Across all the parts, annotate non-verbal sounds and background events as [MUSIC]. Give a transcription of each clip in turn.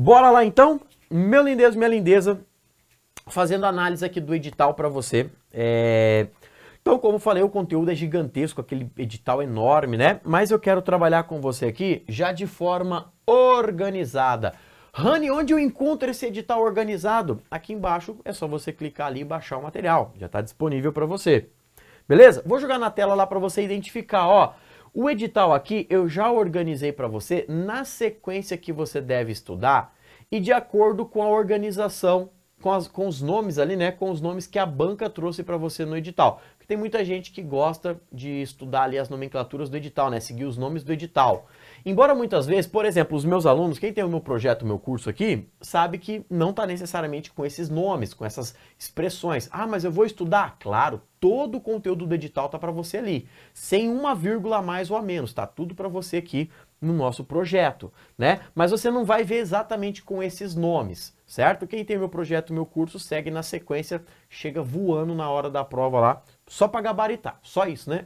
Bora lá então, meu lindez, minha lindeza, fazendo análise aqui do edital para você. É... Então, como falei, o conteúdo é gigantesco, aquele edital enorme, né? Mas eu quero trabalhar com você aqui já de forma organizada. Rani, onde eu encontro esse edital organizado? Aqui embaixo é só você clicar ali e baixar o material. Já está disponível para você. Beleza? Vou jogar na tela lá para você identificar, ó. O edital aqui eu já organizei para você na sequência que você deve estudar e de acordo com a organização com, as, com os nomes ali, né? Com os nomes que a banca trouxe para você no edital. Porque tem muita gente que gosta de estudar ali as nomenclaturas do edital, né? Seguir os nomes do edital. Embora muitas vezes, por exemplo, os meus alunos, quem tem o meu projeto, o meu curso aqui, sabe que não está necessariamente com esses nomes, com essas expressões. Ah, mas eu vou estudar? Claro, todo o conteúdo do edital está para você ali, sem uma vírgula a mais ou a menos, tá tudo para você aqui no nosso projeto, né? Mas você não vai ver exatamente com esses nomes certo? Quem tem meu projeto, meu curso, segue na sequência, chega voando na hora da prova lá, só para gabaritar, só isso, né?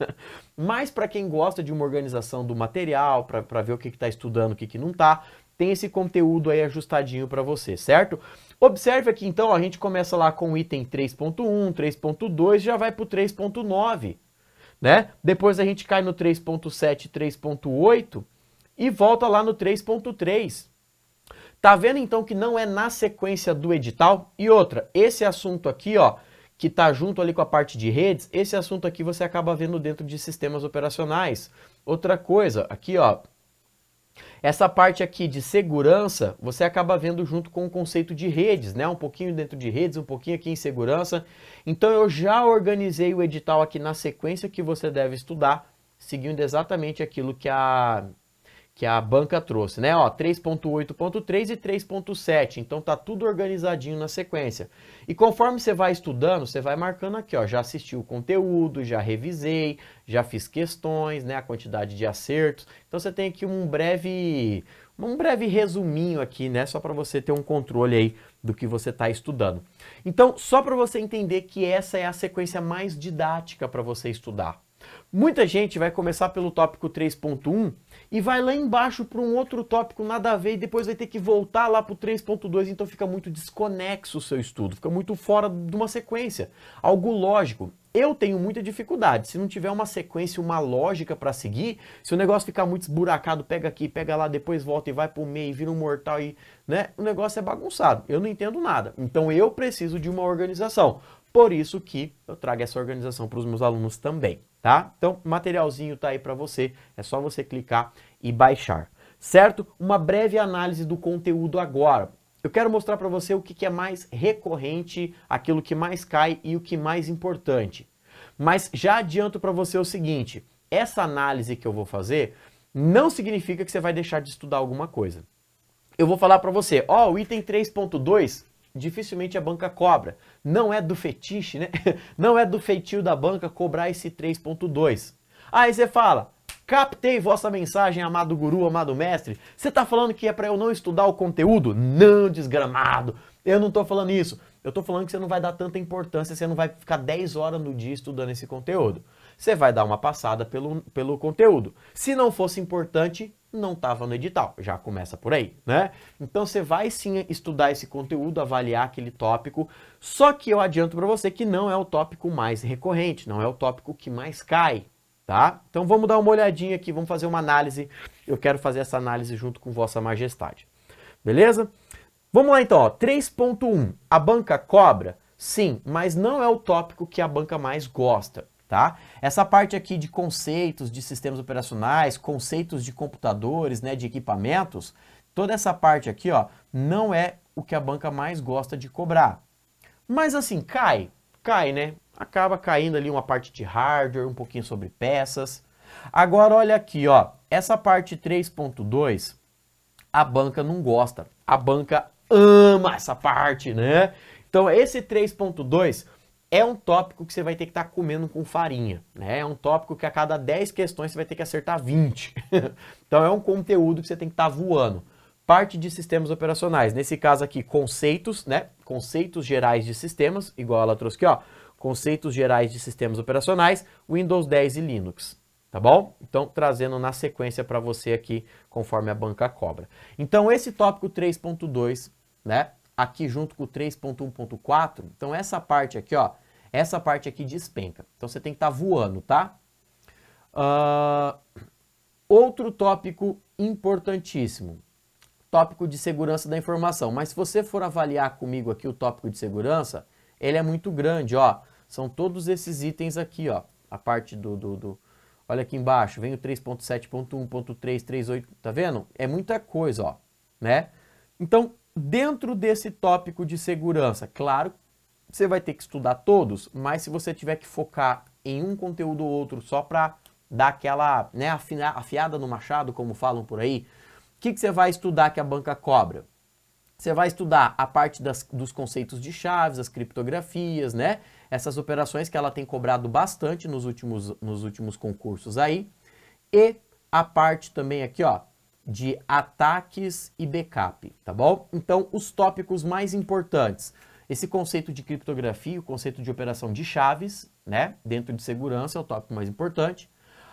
[LAUGHS] Mas para quem gosta de uma organização do material, para ver o que está estudando, o que, que não está, tem esse conteúdo aí ajustadinho para você, certo? Observe aqui então, a gente começa lá com o item 3.1, 3.2, já vai para o 3.9, né? Depois a gente cai no 3.7, 3.8 e volta lá no 3.3. Tá vendo então que não é na sequência do edital? E outra, esse assunto aqui, ó, que tá junto ali com a parte de redes, esse assunto aqui você acaba vendo dentro de sistemas operacionais. Outra coisa, aqui, ó, essa parte aqui de segurança, você acaba vendo junto com o conceito de redes, né? Um pouquinho dentro de redes, um pouquinho aqui em segurança. Então eu já organizei o edital aqui na sequência que você deve estudar, seguindo exatamente aquilo que a que a banca trouxe, né? Ó, 3.8.3 e 3.7. Então tá tudo organizadinho na sequência. E conforme você vai estudando, você vai marcando aqui, ó, já assisti o conteúdo, já revisei, já fiz questões, né, a quantidade de acertos. Então você tem aqui um breve um breve resuminho aqui, né, só para você ter um controle aí do que você está estudando. Então, só para você entender que essa é a sequência mais didática para você estudar, Muita gente vai começar pelo tópico 3.1 e vai lá embaixo para um outro tópico nada a ver e depois vai ter que voltar lá para o 3.2, então fica muito desconexo o seu estudo, fica muito fora de uma sequência, algo lógico. Eu tenho muita dificuldade. Se não tiver uma sequência, uma lógica para seguir, se o negócio ficar muito esburacado, pega aqui, pega lá, depois volta e vai pro meio, vira um mortal e, né? O negócio é bagunçado. Eu não entendo nada. Então eu preciso de uma organização. Por isso que eu trago essa organização para os meus alunos também tá? Então, materialzinho tá aí para você, é só você clicar e baixar, certo? Uma breve análise do conteúdo agora. Eu quero mostrar para você o que, que é mais recorrente, aquilo que mais cai e o que mais importante. Mas já adianto para você o seguinte: essa análise que eu vou fazer não significa que você vai deixar de estudar alguma coisa. Eu vou falar para você, ó, oh, o item 3.2 dificilmente a banca cobra. Não é do fetiche, né? [LAUGHS] Não é do feitio da banca cobrar esse 3.2. Aí você fala, captei vossa mensagem, amado guru, amado mestre. Você está falando que é para eu não estudar o conteúdo? Não, desgramado. Eu não estou falando isso. Eu estou falando que você não vai dar tanta importância, você não vai ficar 10 horas no dia estudando esse conteúdo. Você vai dar uma passada pelo, pelo conteúdo. Se não fosse importante, não estava no edital. Já começa por aí, né? Então você vai sim estudar esse conteúdo, avaliar aquele tópico, só que eu adianto para você que não é o tópico mais recorrente, não é o tópico que mais cai, tá? Então vamos dar uma olhadinha aqui, vamos fazer uma análise. Eu quero fazer essa análise junto com Vossa Majestade. Beleza? Vamos lá então, 3.1. A banca cobra? Sim, mas não é o tópico que a banca mais gosta tá? Essa parte aqui de conceitos de sistemas operacionais, conceitos de computadores, né, de equipamentos, toda essa parte aqui, ó, não é o que a banca mais gosta de cobrar. Mas assim, cai, cai, né? Acaba caindo ali uma parte de hardware, um pouquinho sobre peças. Agora olha aqui, ó, essa parte 3.2, a banca não gosta. A banca ama essa parte, né? Então esse 3.2 é um tópico que você vai ter que estar tá comendo com farinha, né? É um tópico que a cada 10 questões você vai ter que acertar 20. [LAUGHS] então é um conteúdo que você tem que estar tá voando. Parte de sistemas operacionais, nesse caso aqui, conceitos, né? Conceitos gerais de sistemas, igual ela trouxe aqui, ó. Conceitos gerais de sistemas operacionais, Windows 10 e Linux. Tá bom? Então, trazendo na sequência para você aqui, conforme a banca cobra. Então, esse tópico 3.2, né? Aqui junto com o 3.1.4, então essa parte aqui, ó, essa parte aqui despenca. Então você tem que estar tá voando, tá? Uh, outro tópico importantíssimo, tópico de segurança da informação. Mas se você for avaliar comigo aqui o tópico de segurança, ele é muito grande, ó. São todos esses itens aqui, ó. A parte do, do, do olha aqui embaixo, vem o 3.7.1.338, tá vendo? É muita coisa, ó, né? Então, dentro desse tópico de segurança, claro, você vai ter que estudar todos, mas se você tiver que focar em um conteúdo ou outro só para dar aquela né, afiada no machado, como falam por aí, o que, que você vai estudar que a banca cobra? Você vai estudar a parte das, dos conceitos de chaves, as criptografias, né? Essas operações que ela tem cobrado bastante nos últimos, nos últimos concursos aí. E a parte também aqui, ó, de ataques e backup, tá bom? Então, os tópicos mais importantes. Esse conceito de criptografia, o conceito de operação de chaves, né, dentro de segurança é o tópico mais importante.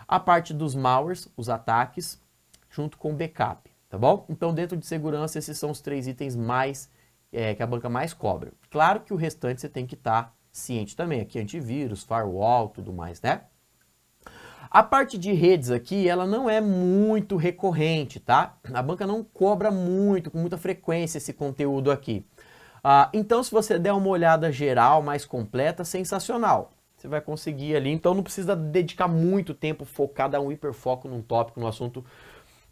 A parte dos malwares, os ataques, junto com backup, tá bom? Então, dentro de segurança, esses são os três itens mais é, que a banca mais cobra. Claro que o restante você tem que estar tá ciente também, aqui antivírus, firewall, tudo mais, né? A parte de redes aqui, ela não é muito recorrente, tá? A banca não cobra muito, com muita frequência esse conteúdo aqui. Ah, então, se você der uma olhada geral, mais completa, sensacional. Você vai conseguir ali. Então, não precisa dedicar muito tempo focado a um hiperfoco num tópico, num assunto.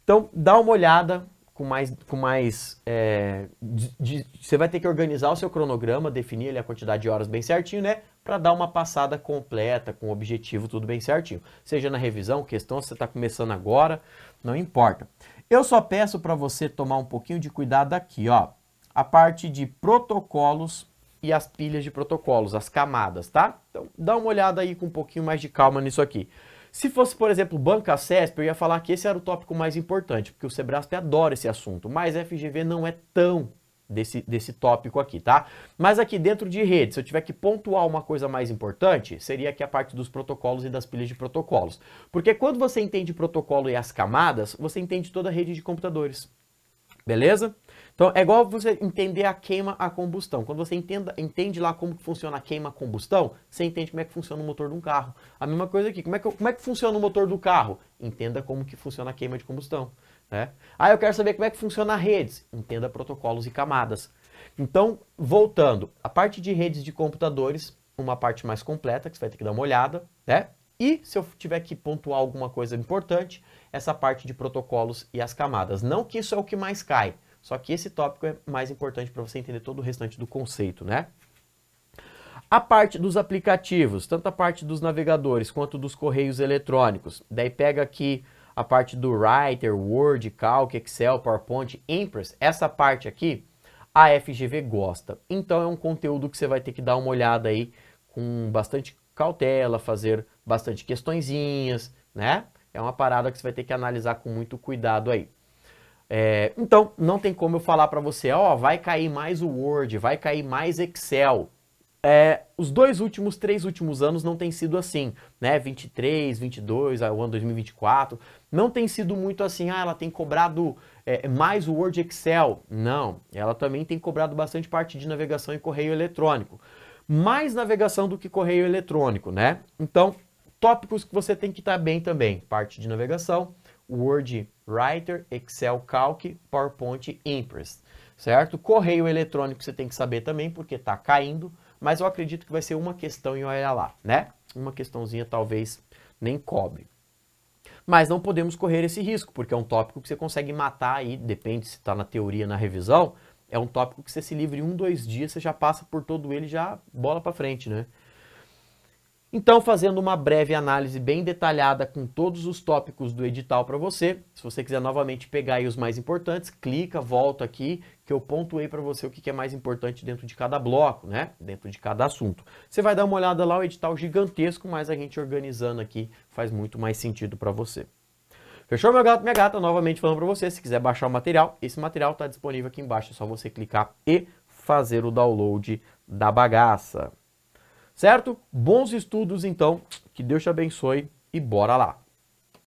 Então, dá uma olhada com mais. Com mais é, de, de, você vai ter que organizar o seu cronograma, definir ali a quantidade de horas bem certinho, né? Para dar uma passada completa, com o objetivo, tudo bem certinho. Seja na revisão, questão, se você está começando agora, não importa. Eu só peço para você tomar um pouquinho de cuidado aqui, ó a parte de protocolos e as pilhas de protocolos, as camadas, tá? Então dá uma olhada aí com um pouquinho mais de calma nisso aqui. Se fosse, por exemplo, banca CESP, eu ia falar que esse era o tópico mais importante, porque o Sebrasp adora esse assunto, mas FGV não é tão desse, desse tópico aqui, tá? Mas aqui dentro de rede, se eu tiver que pontuar uma coisa mais importante, seria aqui a parte dos protocolos e das pilhas de protocolos. Porque quando você entende protocolo e as camadas, você entende toda a rede de computadores. Beleza? Então é igual você entender a queima a combustão. Quando você entenda, entende lá como que funciona a queima a combustão, você entende como é que funciona o motor de um carro. A mesma coisa aqui, como é que, como é que funciona o motor do carro? Entenda como que funciona a queima de combustão. Né? Ah, eu quero saber como é que funciona a redes. Entenda protocolos e camadas. Então, voltando, a parte de redes de computadores, uma parte mais completa, que você vai ter que dar uma olhada, né? E se eu tiver que pontuar alguma coisa importante, essa parte de protocolos e as camadas. Não que isso é o que mais cai, só que esse tópico é mais importante para você entender todo o restante do conceito, né? A parte dos aplicativos, tanto a parte dos navegadores quanto dos correios eletrônicos. Daí pega aqui a parte do Writer, Word, Calc, Excel, PowerPoint, Impress. Essa parte aqui, a FGV gosta. Então é um conteúdo que você vai ter que dar uma olhada aí com bastante cautela, fazer bastante questõezinhas, né? É uma parada que você vai ter que analisar com muito cuidado aí. É, então, não tem como eu falar para você, ó, oh, vai cair mais o Word, vai cair mais Excel. É, os dois últimos, três últimos anos não tem sido assim, né? 23, 22, ah, o ano 2024, não tem sido muito assim, ah, ela tem cobrado é, mais o Word Excel. Não, ela também tem cobrado bastante parte de navegação e correio eletrônico. Mais navegação do que correio eletrônico, né? Então, Tópicos que você tem que estar tá bem também, parte de navegação, Word, Writer, Excel, Calc, PowerPoint, Impress, certo? Correio eletrônico você tem que saber também, porque está caindo, mas eu acredito que vai ser uma questão e olha lá, né? Uma questãozinha talvez nem cobre. Mas não podemos correr esse risco, porque é um tópico que você consegue matar aí, depende se está na teoria, na revisão, é um tópico que você se livre um, dois dias, você já passa por todo ele, já bola para frente, né? Então, fazendo uma breve análise bem detalhada com todos os tópicos do edital para você, se você quiser novamente pegar os mais importantes, clica, volta aqui, que eu pontuei para você o que é mais importante dentro de cada bloco, né? Dentro de cada assunto. Você vai dar uma olhada lá, o edital gigantesco, mas a gente organizando aqui faz muito mais sentido para você. Fechou, meu gato, minha gata? Novamente falando para você, se quiser baixar o material, esse material está disponível aqui embaixo, é só você clicar e fazer o download da bagaça. Certo? Bons estudos então, que Deus te abençoe e bora lá!